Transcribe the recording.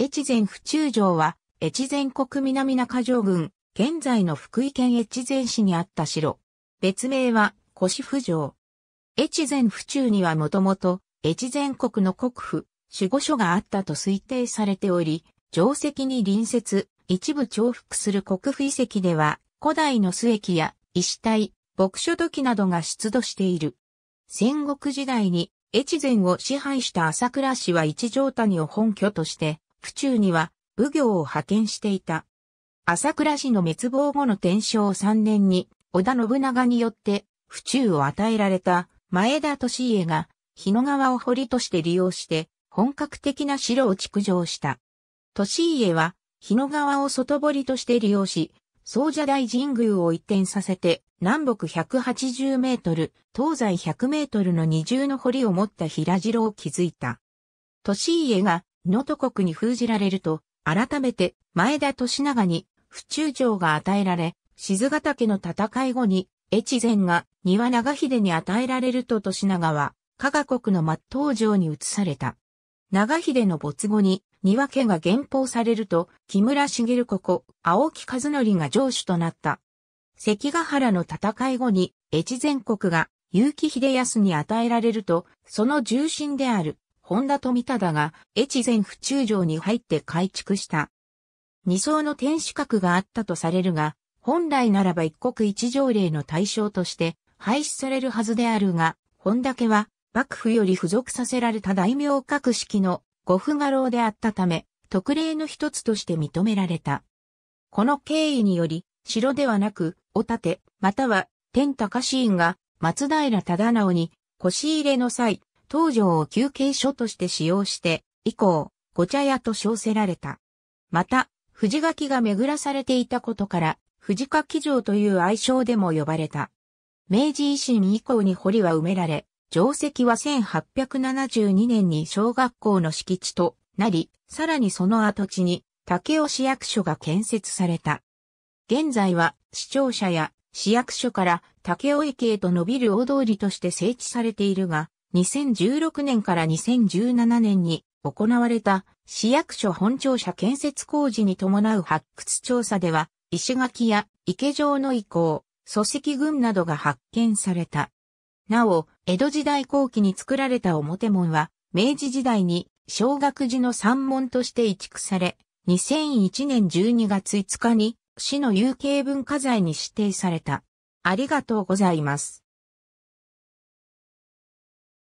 越前府中城は、越前国南中城郡、現在の福井県越前市にあった城。別名は、越府城。越前府中にはもともと、越前国の国府、守護所があったと推定されており、城跡に隣接、一部重複する国府遺跡では、古代の末期や石体、牧書土器などが出土している。戦国時代に、越前を支配した朝倉氏は一条谷を本拠として、府中には武行を派遣していた。朝倉氏の滅亡後の天正3年に、織田信長によって府中を与えられた前田利家が日野川を堀として利用して本格的な城を築城した。利家は日野川を外堀として利用し、総社大神宮を移転させて南北180メートル、東西100メートルの二重の堀を持った平城を築いた。利家が能登国に封じられると、改めて前田利長に府中城が与えられ、静ヶ岳の戦い後に、越前が庭長秀に与えられると利長は、加賀国の末東城に移された。長秀の没後に、庭家が減俸されると、木村茂ここ、青木和則が城主となった。関ヶ原の戦い後に、越前国が結城秀康に与えられると、その重臣である本田富忠が越前府中城に入って改築した。二層の天守閣があったとされるが、本来ならば一国一条例の対象として廃止されるはずであるが、本田家は幕府より付属させられた大名格式の五府画廊であったため、特例の一つとして認められた。この経緯により、城ではなく、お盾、て、または天高士院が松平忠直に腰入れの際、東条を休憩所として使用して、以降、ご茶屋と称せられた。また、藤垣が巡らされていたことから、藤垣城という愛称でも呼ばれた。明治維新以降に堀は埋められ、定石は1872年に小学校の敷地となり、さらにその跡地に竹尾市役所が建設された。現在は市庁舎や市役所から竹尾駅へと伸びる大通りとして整地されているが、2016年から2017年に行われた市役所本庁舎建設工事に伴う発掘調査では、石垣や池上の遺構、組織群などが発見された。なお、江戸時代後期に作られた表門は、明治時代に小学寺の山門として移築され、2001年12月5日に市の有形文化財に指定された。ありがとうございます。